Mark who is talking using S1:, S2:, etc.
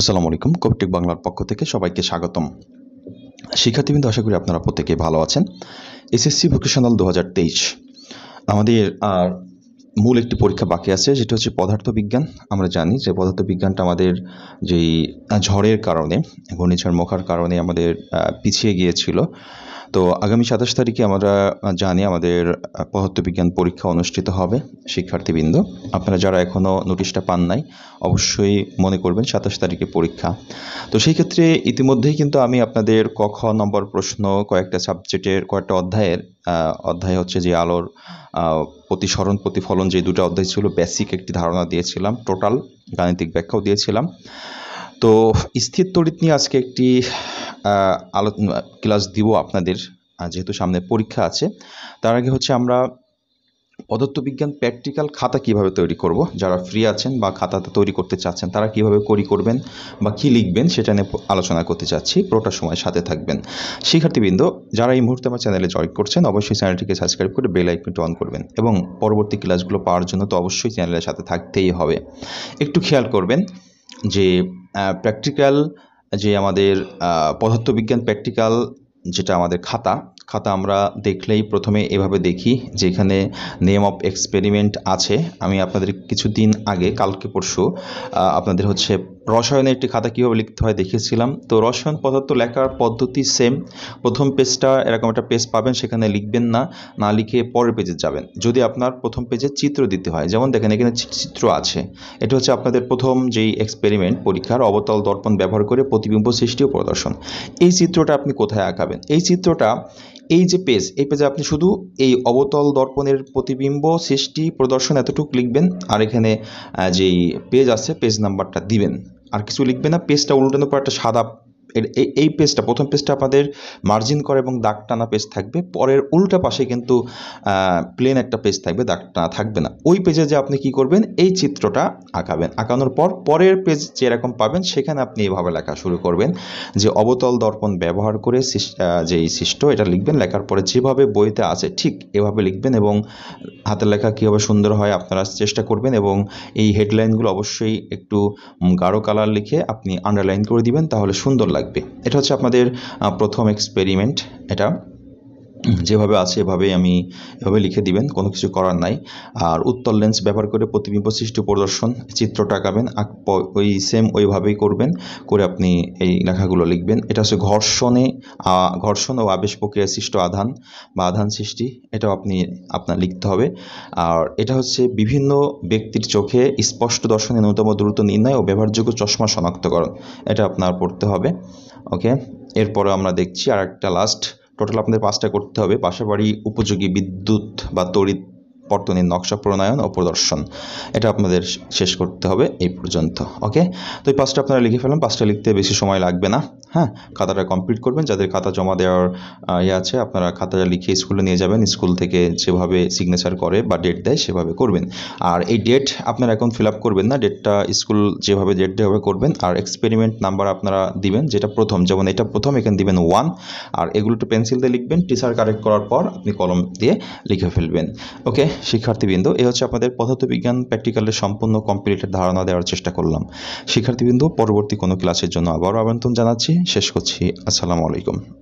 S1: আসসালামু আলাইকুম কপটিক বাংলার পক্ষ থেকে সবাইকে স্বাগতম শিক্ষার্থীবৃন্দ আশা করি আপনারা প্রত্যেকে ভালো আছেন এসএসসি ভোকেশনাল দু আমাদের আর মূল একটি পরীক্ষা বাকি আছে যেটা হচ্ছে পদার্থবিজ্ঞান আমরা জানি যে পদার্থবিজ্ঞানটা আমাদের যেই ঝড়ের কারণে ঘূর্ণিঝড় মোখার কারণে আমাদের পিছিয়ে গিয়েছিল তো আগামী সাতাশ তারিখে আমরা জানি আমাদের পদার্থবিজ্ঞান পরীক্ষা অনুষ্ঠিত হবে শিক্ষার্থীবৃন্দ আপনারা যারা এখনও নোটিশটা পান নাই অবশ্যই মনে করবেন সাতাশ তারিখে পরীক্ষা তো সেই ক্ষেত্রে ইতিমধ্যেই কিন্তু আমি আপনাদের কখ নম্বর প্রশ্ন কয়েকটা সাবজেক্টের কয়েকটা অধ্যায়ের অধ্যায় হচ্ছে যে আলোর প্রতিসরণ প্রতিফলন যে দুটো অধ্যায় ছিল বেসিক একটি ধারণা দিয়েছিলাম টোটাল গাণিতিক ব্যাখ্যাও দিয়েছিলাম তো স্থির তড়িৎ নিয়ে আজকে একটি আলো ক্লাস দিব আপনাদের যেহেতু সামনে পরীক্ষা আছে তার আগে হচ্ছে আমরা পদার্থবিজ্ঞান প্র্যাকটিক্যাল খাতা কিভাবে তৈরি করব যারা ফ্রি আছেন বা খাতাটা তৈরি করতে চাচ্ছেন তারা কিভাবে করি করবেন বা কি লিখবেন সেটা নিয়ে আলোচনা করতে চাচ্ছি পুরোটা সময় সাথে থাকবেন শিক্ষার্থীবৃন্দ যারা এই মুহূর্তে আমার চ্যানেলে জয়েন করছেন অবশ্যই চ্যানেলটিকে সাবস্ক্রাইব করে বেল আইকনটি অন করবেন এবং পরবর্তী ক্লাসগুলো পাওয়ার জন্য তো অবশ্যই চ্যানেলের সাথে থাকতেই হবে একটু খেয়াল করবেন যে প্র্যাকটিক্যাল যে আমাদের পদার্থবিজ্ঞান প্র্যাকটিক্যাল যেটা আমাদের খাতা খাতা আমরা দেখলেই প্রথমে এভাবে দেখি যেখানে নেম অফ এক্সপেরিমেন্ট আছে আমি আপনাদের কিছুদিন আগে কালকে পরশু আপনাদের হচ্ছে রসায়নের একটি খাতা কীভাবে লিখতে হয় দেখিয়েছিলাম তো রসায়ন পদার্থ লেখার পদ্ধতি সেম প্রথম পেজটা এরকম একটা পেজ পাবেন সেখানে লিখবেন না না লিখে পরের পেজে যাবেন যদি আপনার প্রথম পেজে চিত্র দিতে হয় যেমন দেখেন এখানে চিত্র আছে এটা হচ্ছে আপনাদের প্রথম যেই এক্সপেরিমেন্ট পরীক্ষার অবতল দর্পণ ব্যবহার করে প্রতিবিম্ব সৃষ্টি ও প্রদর্শন এই চিত্রটা আপনি কোথায় আঁকাবেন এই চিত্রটা এই যে পেজ এই পেজে আপনি শুধু এই অবতল দর্পণের প্রতিবিম্ব সৃষ্টি প্রদর্শন এতটুকু লিখবেন আর এখানে যেই পেজ আছে পেজ নাম্বারটা দিবেন আর কিছু লিখবে না পেজটা উল্টানোর পর একটা সাদা এই পেজটা প্রথম পেজটা আমাদের মার্জিন করে এবং দাগ টানা পেজ থাকবে পরের উল্টা পাশে কিন্তু প্লেন একটা পেজ থাকবে দাগ টানা থাকবে না ওই পেজে যে আপনি কি করবেন এই চিত্রটা আঁকাবেন আঁকানোর পর পরের পেজ যেরকম পাবেন সেখানে আপনি এভাবে লেখা শুরু করবেন যে অবতল দর্পণ ব্যবহার করে যেই সৃষ্ট এটা লিখবেন লেখার পরে যেভাবে বইতে আছে ঠিক এভাবে লিখবেন এবং হাতের লেখা কীভাবে সুন্দর হয় আপনারা চেষ্টা করবেন এবং এই হেডলাইনগুলো অবশ্যই একটু গাঢ় কালার লিখে আপনি আন্ডারলাইন করে দিবেন তাহলে সুন্দর লাগবে এটা হচ্ছে আপনাদের প্রথম এক্সপেরিমেন্ট এটা যেভাবে আছে এভাবেই আমি এভাবে লিখে দিবেন কোনো কিছু করার নাই আর উত্তর লেন্স ব্যবহার করে প্রতিবিম্ব সৃষ্টি প্রদর্শন চিত্রটা আঁকাবেন ওই সেম ওইভাবেই করবেন করে আপনি এই লেখাগুলো লিখবেন এটা হচ্ছে ঘর্ষণে ঘর্ষণ ও আবেশ প্রক্রিয়া সৃষ্ট আধান বা আধান সৃষ্টি এটাও আপনি আপনার লিখতে হবে আর এটা হচ্ছে বিভিন্ন ব্যক্তির চোখে স্পষ্ট দর্শনে ন্যূনতম দ্রুত নির্ণয় ও ব্যবহারযোগ্য চশমা শনাক্তকরণ এটা আপনার পড়তে হবে ওকে এরপরে আমরা দেখছি আর একটা লাস্ট টোটাল আপনাদের পাঁচটা করতে হবে পাশাপাশি উপযোগী বিদ্যুৎ বা তড়িৎ পর্তনের নকশা প্রণয়ন ও প্রদর্শন এটা আপনাদের শেষ করতে হবে এই পর্যন্ত ওকে তো এই পাঁচটা আপনারা লিখে ফেলাম পাঁচটা লিখতে বেশি সময় লাগবে না হ্যাঁ খাতাটা কমপ্লিট করবেন যাদের খাতা জমা দেওয়ার ইয়ে আছে আপনারা খাতাটা লিখে স্কুলে নিয়ে যাবেন স্কুল থেকে যেভাবে সিগনেচার করে বা ডেট দেয় সেভাবে করবেন আর এই ডেট আপনারা এখন ফিল আপ করবেন না ডেটটা স্কুল যেভাবে ডেট দেওয়া করবেন আর এক্সপেরিমেন্ট নাম্বার আপনারা দিবেন যেটা প্রথম যেমন এটা প্রথম এখানে দিবেন ওয়ান আর এগুলো একটু পেন্সিল দিয়ে লিখবেন টিচার কারেক্ট করার পর আপনি কলম দিয়ে লিখে ফেলবেন ওকে শিক্ষার্থীবৃন্দ এ হচ্ছে আপনাদের পদার্থবিজ্ঞান প্র্যাকটিক্যালের সম্পূর্ণ কম্পিলিটের ধারণা দেওয়ার চেষ্টা করলাম শিক্ষার্থীবৃন্দ পরবর্তী কোনো ক্লাসের জন্য আবারও আমন্ত্রণ জানাচ্ছি শেষ করছি আসসালামু আলাইকুম